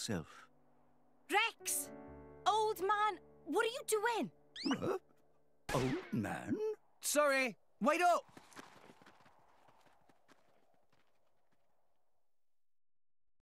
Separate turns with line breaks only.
self.
Rex! Old man, what are you
doing? Uh, old man?
Sorry, wait up!